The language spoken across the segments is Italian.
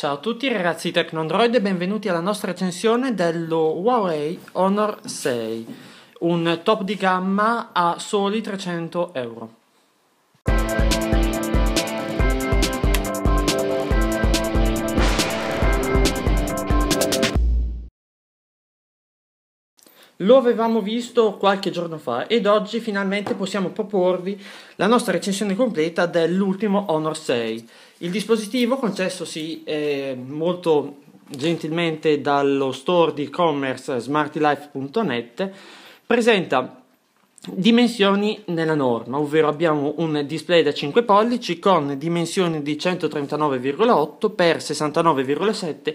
Ciao a tutti ragazzi Tecnondroid e benvenuti alla nostra recensione dello Huawei Honor 6, un top di gamma a soli 300 euro. Lo avevamo visto qualche giorno fa ed oggi finalmente possiamo proporvi la nostra recensione completa dell'ultimo Honor 6. Il dispositivo concessosi eh, molto gentilmente dallo store di e-commerce smartlife.net presenta dimensioni nella norma, ovvero abbiamo un display da 5 pollici con dimensioni di 139,8 x 69,7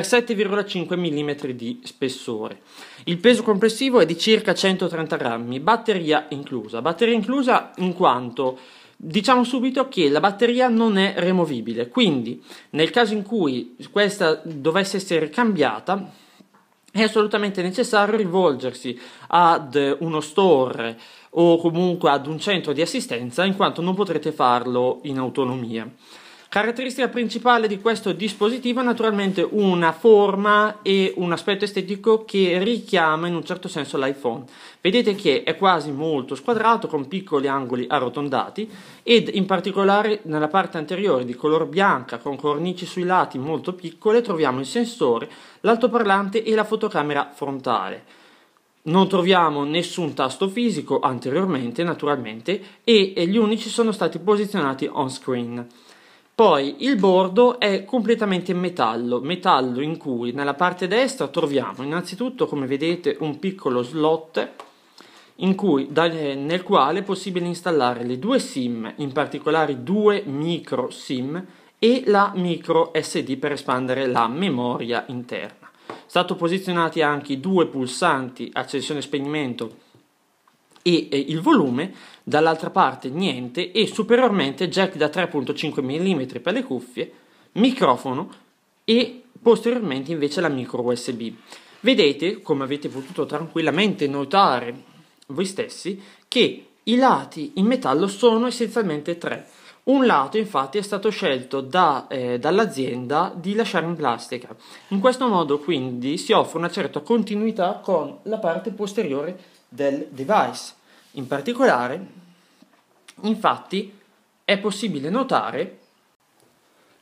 per 7,5 mm di spessore. Il peso complessivo è di circa 130 grammi, batteria inclusa. Batteria inclusa in quanto diciamo subito che la batteria non è removibile, quindi nel caso in cui questa dovesse essere cambiata è assolutamente necessario rivolgersi ad uno store o comunque ad un centro di assistenza in quanto non potrete farlo in autonomia. Caratteristica principale di questo dispositivo è naturalmente una forma e un aspetto estetico che richiama in un certo senso l'iPhone. Vedete che è quasi molto squadrato con piccoli angoli arrotondati ed in particolare nella parte anteriore di color bianca con cornici sui lati molto piccole troviamo il sensore, l'altoparlante e la fotocamera frontale. Non troviamo nessun tasto fisico anteriormente, naturalmente, e gli unici sono stati posizionati on screen. Poi il bordo è completamente in metallo, metallo in cui nella parte destra troviamo innanzitutto come vedete un piccolo slot cui, nel quale è possibile installare le due SIM, in particolare due micro SIM e la micro SD per espandere la memoria interna. Sono stati posizionati anche i due pulsanti accensione e spegnimento e il volume, dall'altra parte niente e superiormente jack da 3.5 mm per le cuffie, microfono e posteriormente invece la micro USB. Vedete, come avete potuto tranquillamente notare voi stessi, che i lati in metallo sono essenzialmente tre. Un lato infatti è stato scelto da, eh, dall'azienda di lasciare in plastica. In questo modo quindi si offre una certa continuità con la parte posteriore del device. In particolare, infatti, è possibile notare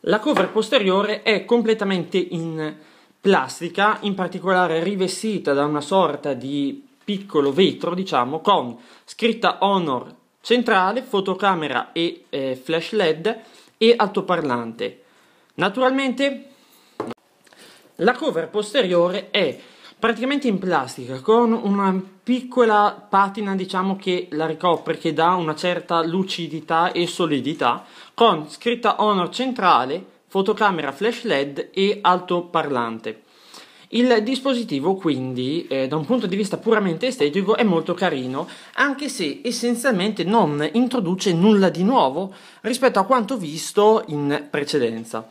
la cover posteriore è completamente in plastica, in particolare rivestita da una sorta di piccolo vetro, diciamo, con scritta Honor centrale, fotocamera e eh, flash LED e altoparlante. Naturalmente la cover posteriore è praticamente in plastica con una piccola patina diciamo che la ricopre che dà una certa lucidità e solidità con scritta Honor centrale, fotocamera flash LED e altoparlante. Il dispositivo quindi eh, da un punto di vista puramente estetico è molto carino, anche se essenzialmente non introduce nulla di nuovo rispetto a quanto visto in precedenza.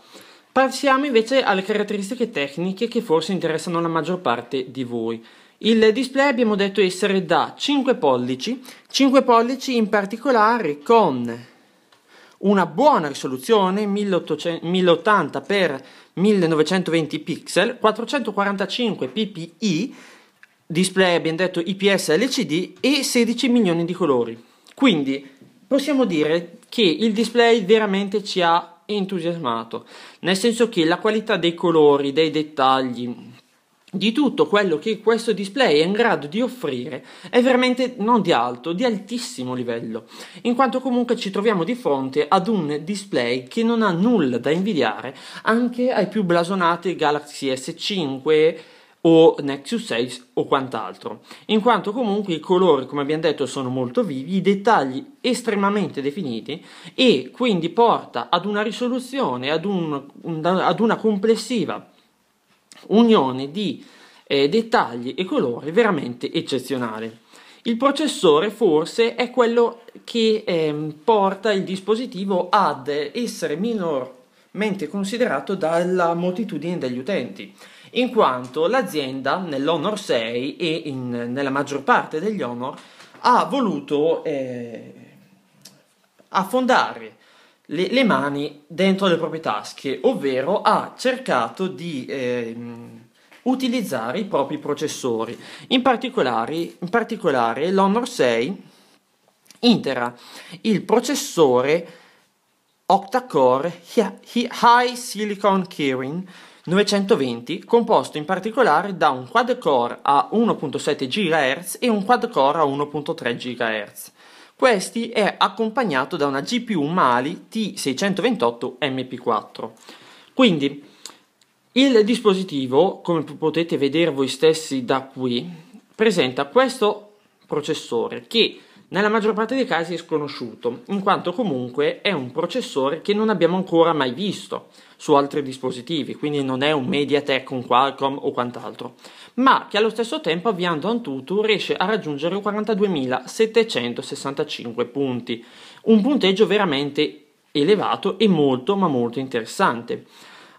Passiamo invece alle caratteristiche tecniche che forse interessano la maggior parte di voi. Il display abbiamo detto essere da 5 pollici, 5 pollici in particolare con una buona risoluzione 1080x1920 pixel, 445 ppi, display abbiamo detto IPS LCD e 16 milioni di colori. Quindi possiamo dire che il display veramente ci ha entusiasmato, nel senso che la qualità dei colori, dei dettagli, di tutto quello che questo display è in grado di offrire è veramente non di alto, di altissimo livello, in quanto comunque ci troviamo di fronte ad un display che non ha nulla da invidiare anche ai più blasonati Galaxy S5 o Nexus 6 o quant'altro, in quanto comunque i colori, come abbiamo detto, sono molto vivi, i dettagli estremamente definiti e quindi porta ad una risoluzione, ad, un, ad una complessiva unione di eh, dettagli e colori veramente eccezionale. Il processore forse è quello che eh, porta il dispositivo ad essere minormente considerato dalla moltitudine degli utenti in quanto l'azienda nell'Honor 6 e in, nella maggior parte degli Honor ha voluto eh, affondare le, le, mani dentro le proprie tasche, ovvero ha cercato di eh, utilizzare i propri processori, in particolare, in particolare l'Honor 6 intera il processore octa-core High Silicon Kirin 920, composto in particolare da un quad-core a 1.7 GHz e un quad-core a 1.3 GHz. Questi è accompagnato da una GPU Mali T628 MP4. Quindi il dispositivo, come potete vedere voi stessi da qui, presenta questo processore che nella maggior parte dei casi è sconosciuto, in quanto comunque è un processore che non abbiamo ancora mai visto su altri dispositivi, quindi non è un MediaTek, un Qualcomm o quant'altro, ma che allo stesso tempo avviando Antutu riesce a raggiungere 42.765 punti, un punteggio veramente elevato e molto ma molto interessante.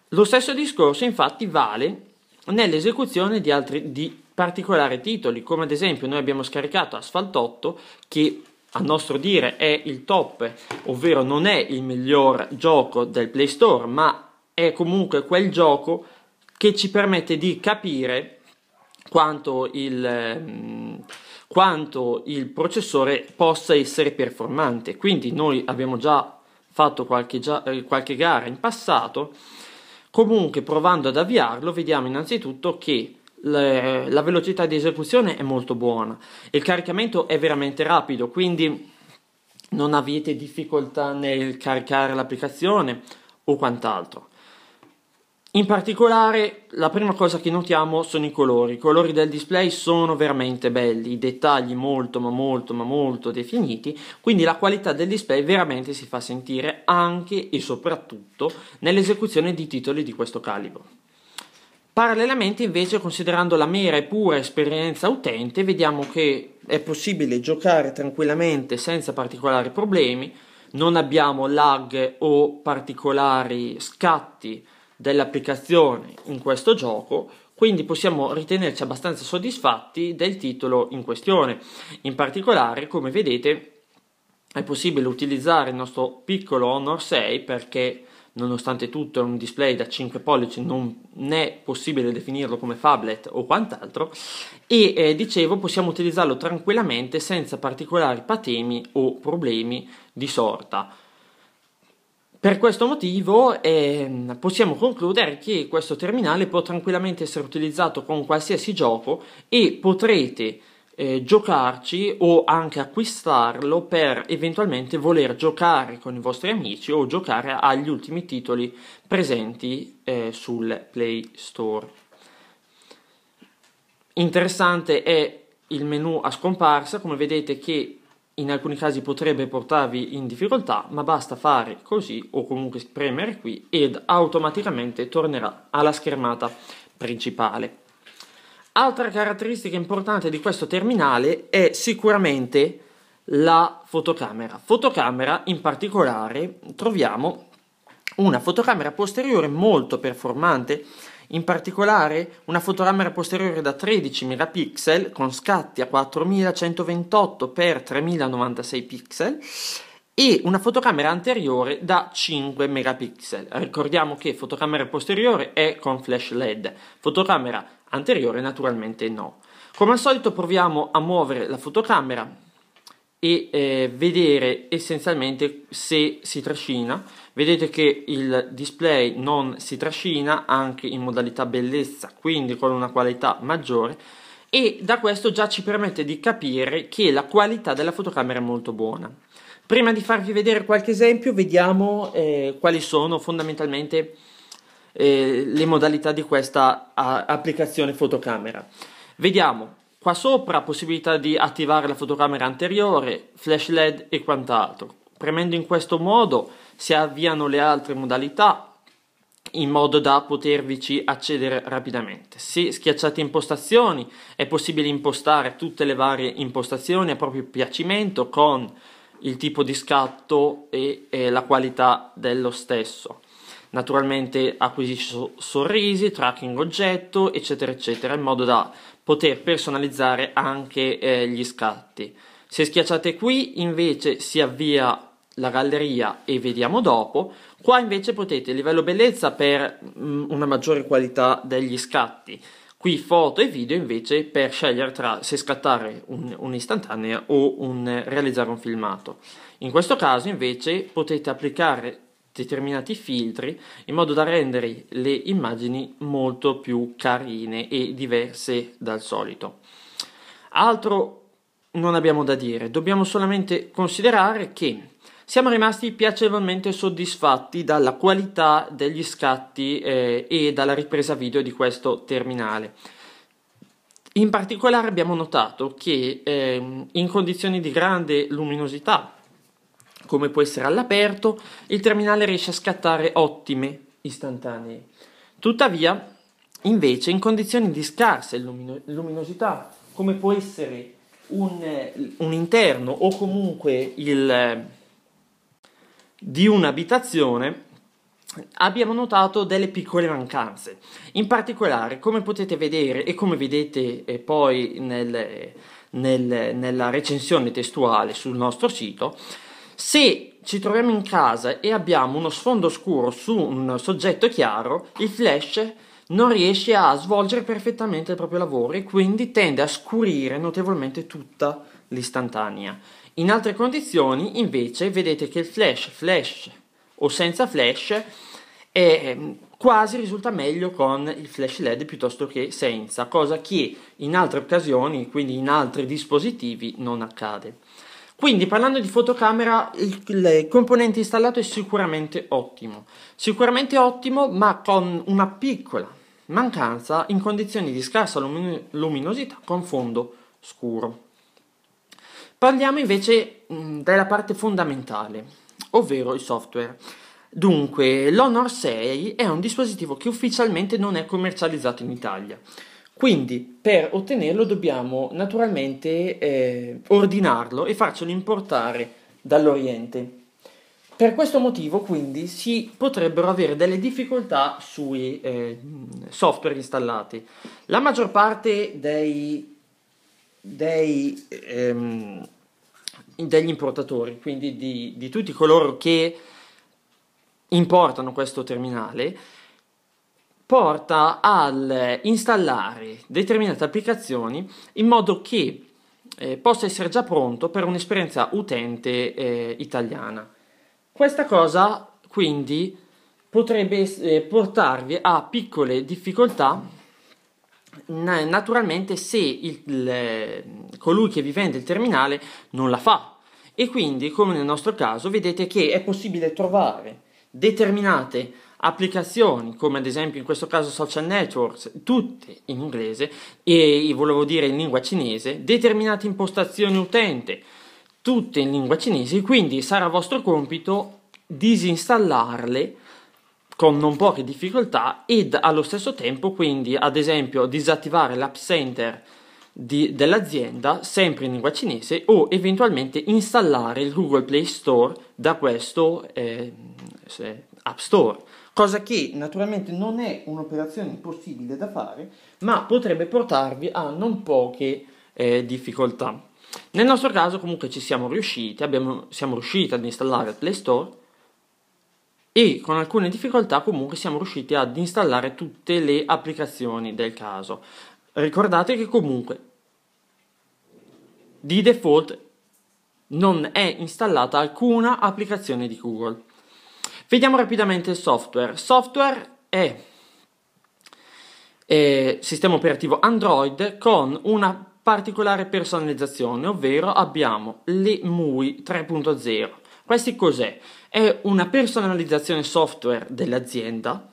Lo stesso discorso infatti vale nell'esecuzione di altri di particolari titoli, come ad esempio noi abbiamo scaricato Asphalt 8 che a nostro dire è il top, ovvero non è il miglior gioco del Play Store, ma è comunque quel gioco che ci permette di capire quanto il, ehm, quanto il processore possa essere performante. Quindi noi abbiamo già fatto qualche, eh, qualche gara in passato, comunque provando ad avviarlo vediamo innanzitutto che le, la velocità di esecuzione è molto buona, il caricamento è veramente rapido, quindi non avete difficoltà nel caricare l'applicazione o quant'altro. In particolare, la prima cosa che notiamo sono i colori. I colori del display sono veramente belli, i dettagli molto ma molto ma molto definiti, quindi la qualità del display veramente si fa sentire anche e soprattutto nell'esecuzione di titoli di questo calibro. Parallelamente invece considerando la mera e pura esperienza utente vediamo che è possibile giocare tranquillamente senza particolari problemi, non abbiamo lag o particolari scatti dell'applicazione in questo gioco, quindi possiamo ritenerci abbastanza soddisfatti del titolo in questione. In particolare, come vedete, è possibile utilizzare il nostro piccolo Honor 6 perché nonostante tutto è un display da 5 pollici, non è possibile definirlo come phablet o quant'altro, e eh, dicevo possiamo utilizzarlo tranquillamente senza particolari patemi o problemi di sorta. Per questo motivo eh, possiamo concludere che questo terminale può tranquillamente essere utilizzato con qualsiasi gioco e potrete eh, giocarci o anche acquistarlo per eventualmente voler giocare con i vostri amici o giocare agli ultimi titoli presenti eh, sul Play Store. Interessante è il menu a scomparsa, come vedete che in alcuni casi potrebbe portarvi in difficoltà, ma basta fare così o comunque premere qui ed automaticamente tornerà alla schermata principale. Altra caratteristica importante di questo terminale è sicuramente la fotocamera. Fotocamera in particolare troviamo una fotocamera posteriore molto performante, in particolare una fotocamera posteriore da 13 megapixel con scatti a 4128 x 3096 pixel e una fotocamera anteriore da 5 megapixel. Ricordiamo che fotocamera posteriore è con flash LED, fotocamera anteriore naturalmente no. Come al solito proviamo a muovere la fotocamera e eh, vedere essenzialmente se si trascina. Vedete che il display non si trascina anche in modalità bellezza, quindi con una qualità maggiore e da questo già ci permette di capire che la qualità della fotocamera è molto buona. Prima di farvi vedere qualche esempio, vediamo eh, quali sono fondamentalmente eh, le modalità di questa a, applicazione fotocamera. Vediamo qua sopra possibilità di attivare la fotocamera anteriore, flash LED e quant'altro. Premendo in questo modo si avviano le altre modalità in modo da potervici accedere rapidamente. Se schiacciate impostazioni è possibile impostare tutte le varie impostazioni a proprio piacimento con il tipo di scatto e, e la qualità dello stesso. Naturalmente acquisisce sorrisi, tracking oggetto, eccetera, eccetera, in modo da poter personalizzare anche eh, gli scatti. Se schiacciate qui invece si avvia la galleria e vediamo dopo. Qua invece potete livello bellezza per mh, mm, una maggiore qualità degli scatti. Qui foto e video invece per scegliere tra se scattare un'istantanea o un, realizzare un filmato. In questo caso invece potete applicare determinati filtri in modo da rendere le immagini molto più carine e diverse dal solito. Altro non abbiamo da dire, dobbiamo solamente considerare che siamo rimasti piacevolmente soddisfatti dalla qualità degli scatti eh, e dalla ripresa video di questo terminale. In particolare abbiamo notato che eh, in condizioni di grande luminosità come può essere all'aperto, il terminale riesce a scattare ottime istantanee. Tuttavia, invece, in condizioni di scarsa lumino- luminosità, come può essere un, un interno o comunque il, di un'abitazione, abbiamo notato delle piccole mancanze. In particolare, come potete vedere e come vedete eh, poi nel, nel, nella recensione testuale sul nostro sito, se ci troviamo in casa e abbiamo uno sfondo scuro su un soggetto chiaro, il flash non riesce a svolgere perfettamente il proprio lavoro e quindi tende a scurire notevolmente tutta l'istantanea. In altre condizioni, invece, vedete che il flash, flash o senza flash è, ehm, quasi risulta meglio con il flash LED piuttosto che senza, cosa che in altre occasioni, quindi in altri dispositivi, non accade. Quindi parlando di fotocamera, il, il, componente installato è sicuramente ottimo, sicuramente ottimo ma con una piccola mancanza in condizioni di scarsa lumin- luminosità con fondo scuro. Parliamo invece mh, della parte fondamentale, ovvero il software. Dunque, l'Honor 6 è un dispositivo che ufficialmente non è commercializzato in Italia. Quindi per ottenerlo dobbiamo naturalmente eh, ordinarlo e farcelo importare dall'Oriente. Per questo motivo quindi si potrebbero avere delle difficoltà sui eh, software installati. La maggior parte dei, dei, ehm, degli importatori, quindi di, di tutti coloro che importano questo terminale, porta al installare determinate applicazioni in modo che eh, possa essere già pronto per un'esperienza utente eh, italiana. Questa cosa quindi potrebbe eh, portarvi a piccole difficoltà naturalmente se il, il, eh, colui che vi vende il terminale non la fa e quindi come nel nostro caso vedete che è possibile trovare determinate applicazioni, come ad esempio in questo caso social networks, tutte in inglese e volevo dire in lingua cinese, determinate impostazioni utente, tutte in lingua cinese, quindi sarà vostro compito disinstallarle con non poche difficoltà ed allo stesso tempo quindi ad esempio disattivare l'app center di, dell'azienda sempre in lingua cinese o eventualmente installare il Google Play Store da questo eh, App Store cosa che naturalmente non è un'operazione impossibile da fare, ma potrebbe portarvi a non poche eh, difficoltà. Nel nostro caso comunque ci siamo riusciti, abbiamo, siamo riusciti ad installare Play Store e con alcune difficoltà comunque siamo riusciti ad installare tutte le applicazioni del caso. Ricordate che comunque di default non è installata alcuna applicazione di Google. Vediamo rapidamente il software. Software è, è sistema operativo Android con una particolare personalizzazione, ovvero abbiamo le MUI 3.0. Questi cos'è? È una personalizzazione software dell'azienda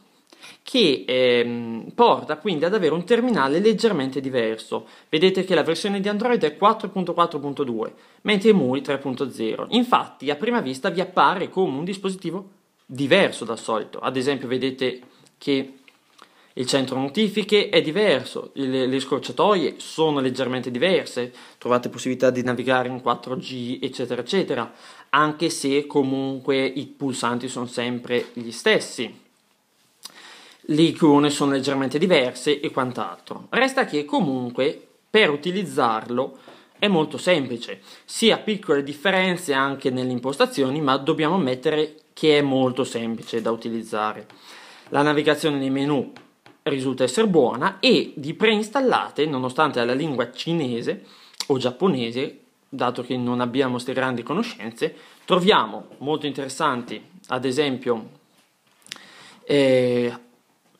che ehm, porta quindi ad avere un terminale leggermente diverso. Vedete che la versione di Android è 4.4.2, mentre MUI 3.0. Infatti, a prima vista vi appare come un dispositivo diverso dal solito. Ad esempio, vedete che il centro notifiche è diverso, le, le, scorciatoie sono leggermente diverse, trovate possibilità di navigare in 4G, eccetera, eccetera, anche se comunque i pulsanti sono sempre gli stessi. Le icone sono leggermente diverse e quant'altro. Resta che comunque per utilizzarlo è molto semplice, si ha piccole differenze anche nelle impostazioni, ma dobbiamo mettere che è molto semplice da utilizzare. La navigazione nei menu risulta essere buona e di preinstallate, nonostante alla lingua cinese o giapponese, dato che non abbiamo queste grandi conoscenze, troviamo molto interessanti, ad esempio, eh,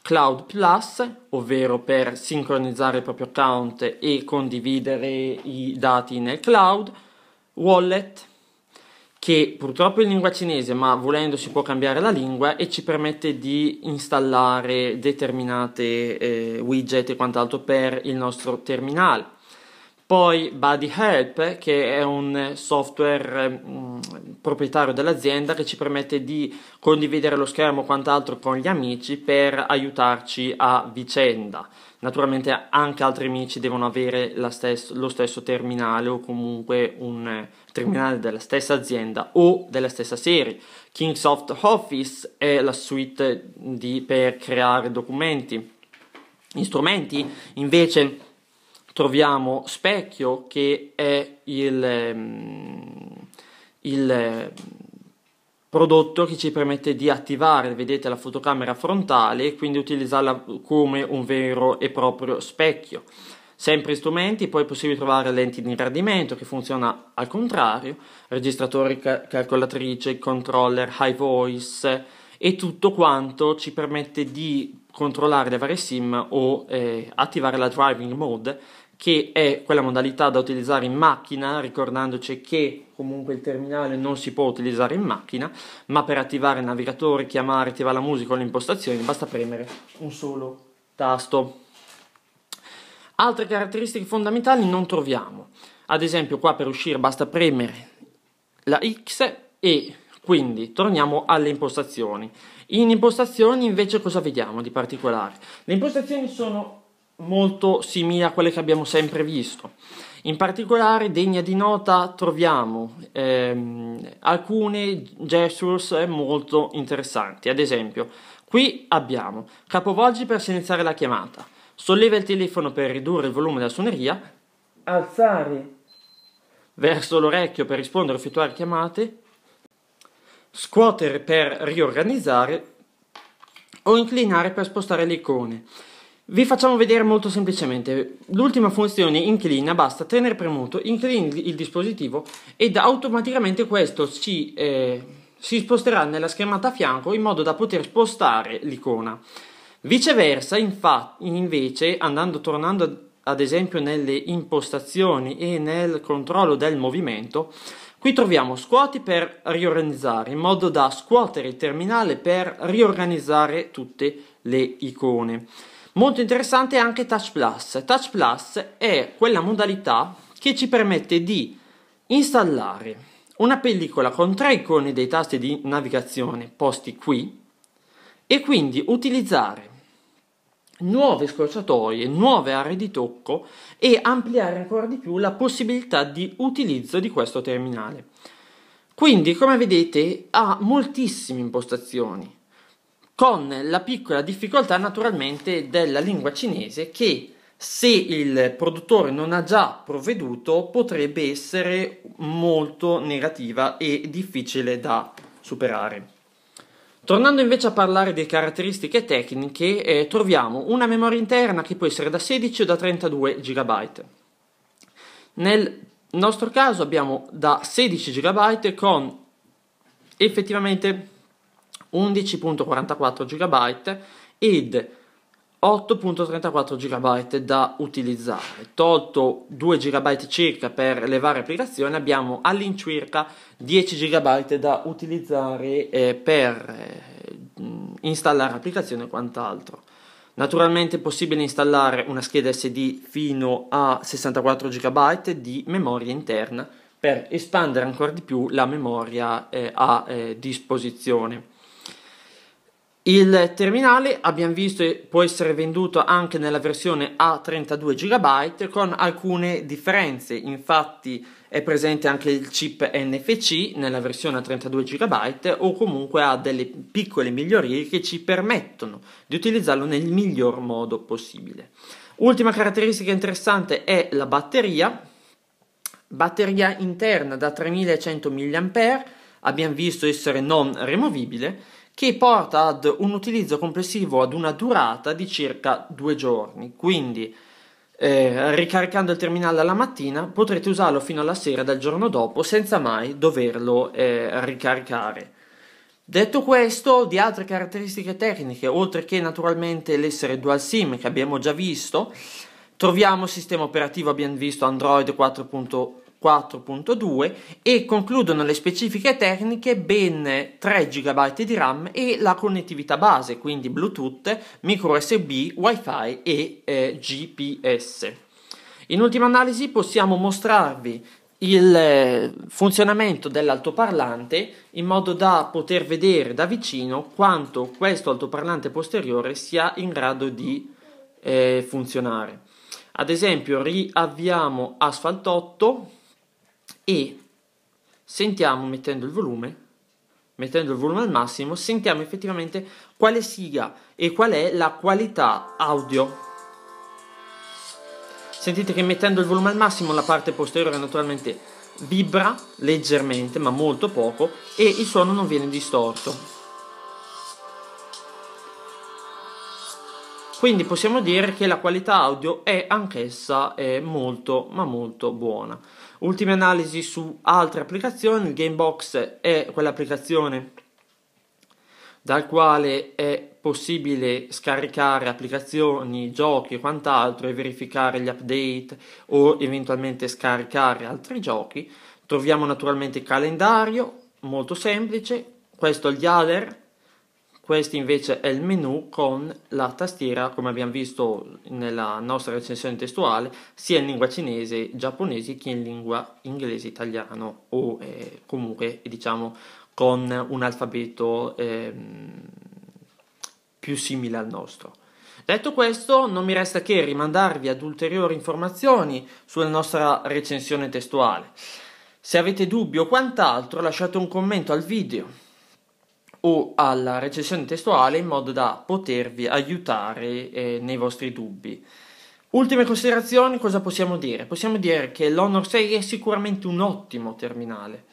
Cloud Plus, ovvero per sincronizzare il proprio account e condividere i dati nel cloud, Wallet, che purtroppo è in lingua cinese, ma volendo si può cambiare la lingua e ci permette di installare determinate eh, widget e quant'altro per il nostro terminale. Poi BuddyHelp, che è un software mh, mm, proprietario dell'azienda che ci permette di condividere lo schermo o quant'altro con gli amici per aiutarci a vicenda. Naturalmente anche altri amici devono avere stes- lo stesso terminale o comunque un terminale della stessa azienda o della stessa serie. Kingsoft Office è la suite di, per creare documenti. Gli strumenti invece troviamo Specchio che è il, ehm, il ehm, prodotto che ci permette di attivare, vedete, la fotocamera frontale e quindi utilizzarla come un vero e proprio specchio. Sempre strumenti, poi è possibile trovare lenti di ingrandimento che funziona al contrario, registratori, calcolatrice, controller, high voice e tutto quanto ci permette di controllare le varie sim o eh, attivare la driving mode che è quella modalità da utilizzare in macchina, ricordandoci che comunque il terminale non si può utilizzare in macchina, ma per attivare il navigatore, chiamare, attivare la musica o le impostazioni basta premere un solo tasto. Altre caratteristiche fondamentali non troviamo. Ad esempio qua per uscire basta premere la X e quindi torniamo alle impostazioni. In impostazioni invece cosa vediamo di particolare? Le impostazioni sono molto simili a quelle che abbiamo sempre visto. In particolare, degna di nota, troviamo ehm, alcune gestures molto interessanti. Ad esempio, qui abbiamo capovolgi per silenziare la chiamata, solleva il telefono per ridurre il volume della suoneria, alzare verso l'orecchio per rispondere o effettuare chiamate, scuotere per riorganizzare o inclinare per spostare le icone. Vi facciamo vedere molto semplicemente. L'ultima funzione inclina, basta tenere premuto, inclina il dispositivo ed automaticamente questo si, eh, si sposterà nella schermata a fianco in modo da poter spostare l'icona. Viceversa, infatti, invece, andando, tornando ad esempio nelle impostazioni e nel controllo del movimento, Qui troviamo scuoti per riorganizzare, in modo da scuotere il terminale per riorganizzare tutte le icone. Molto interessante anche Touch Plus. Touch Plus è quella modalità che ci permette di installare una pellicola con tre icone dei tasti di navigazione posti qui e quindi utilizzare nuove scorciatoie, nuove aree di tocco e ampliare ancora di più la possibilità di utilizzo di questo terminale. Quindi, come vedete, ha moltissime impostazioni con la piccola difficoltà naturalmente della lingua cinese che se il produttore non ha già provveduto potrebbe essere molto negativa e difficile da superare. Tornando invece a parlare di caratteristiche tecniche, eh, troviamo una memoria interna che può essere da 16 o da 32 GB. Nel nostro caso abbiamo da 16 GB con effettivamente 11.44 GB ed 8.34 GB da utilizzare. Tolto 2 GB circa per le varie applicazioni, abbiamo all'incirca 10 GB da utilizzare eh, per eh, installare applicazioni e quant'altro. Naturalmente è possibile installare una scheda SD fino a 64 GB di memoria interna per espandere ancora di più la memoria eh, a eh, disposizione. Il terminale abbiamo visto può essere venduto anche nella versione a 32 GB con alcune differenze, infatti è presente anche il chip NFC nella versione a 32 GB o comunque ha delle piccole migliorie che ci permettono di utilizzarlo nel miglior modo possibile. Ultima caratteristica interessante è la batteria, batteria interna da 3100 mAh, abbiamo visto essere non removibile che porta ad un utilizzo complessivo ad una durata di circa due giorni. Quindi, eh, ricaricando il terminale alla mattina, potrete usarlo fino alla sera del giorno dopo senza mai doverlo eh, ricaricare. Detto questo, di altre caratteristiche tecniche, oltre che naturalmente l'essere dual SIM che abbiamo già visto, troviamo sistema operativo, abbiamo visto Android 4.1 4.2 e concludono le specifiche tecniche ben 3 GB di RAM e la connettività base, quindi Bluetooth, micro USB, WiFi e eh, GPS. In ultima analisi possiamo mostrarvi il eh, funzionamento dell'altoparlante in modo da poter vedere da vicino quanto questo altoparlante posteriore sia in grado di eh, funzionare. Ad esempio riavviamo Asphalt 8 e sentiamo mettendo il volume mettendo il volume al massimo sentiamo effettivamente quale sia e qual è la qualità audio sentite che mettendo il volume al massimo la parte posteriore naturalmente vibra leggermente ma molto poco e il suono non viene distorto quindi possiamo dire che la qualità audio è anch'essa è molto ma molto buona Ultime analisi su altre applicazioni, il Gamebox è quell'applicazione dal quale è possibile scaricare applicazioni, giochi e quant'altro e verificare gli update o eventualmente scaricare altri giochi. Troviamo naturalmente il calendario, molto semplice, questo è il Yaller, questo invece è il menu con la tastiera, come abbiamo visto nella nostra recensione testuale, sia in lingua cinese giapponese che in lingua inglese italiano o eh, comunque diciamo con un alfabeto eh, più simile al nostro. Detto questo, non mi resta che rimandarvi ad ulteriori informazioni sulla nostra recensione testuale. Se avete dubbi o quant'altro, lasciate un commento al video o alla recensione testuale in modo da potervi aiutare eh, nei vostri dubbi. Ultime considerazioni, cosa possiamo dire? Possiamo dire che l'Honor 6 è sicuramente un ottimo terminale.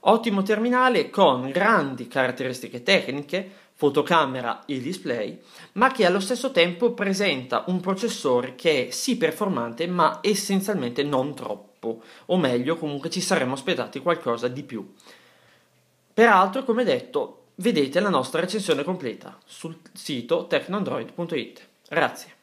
Ottimo terminale con grandi caratteristiche tecniche, fotocamera e display, ma che allo stesso tempo presenta un processore che è sì performante ma essenzialmente non troppo, o meglio comunque ci saremmo aspettati qualcosa di più. Peraltro, come detto, Vedete la nostra recensione completa sul sito tecnoandroid.it. Grazie.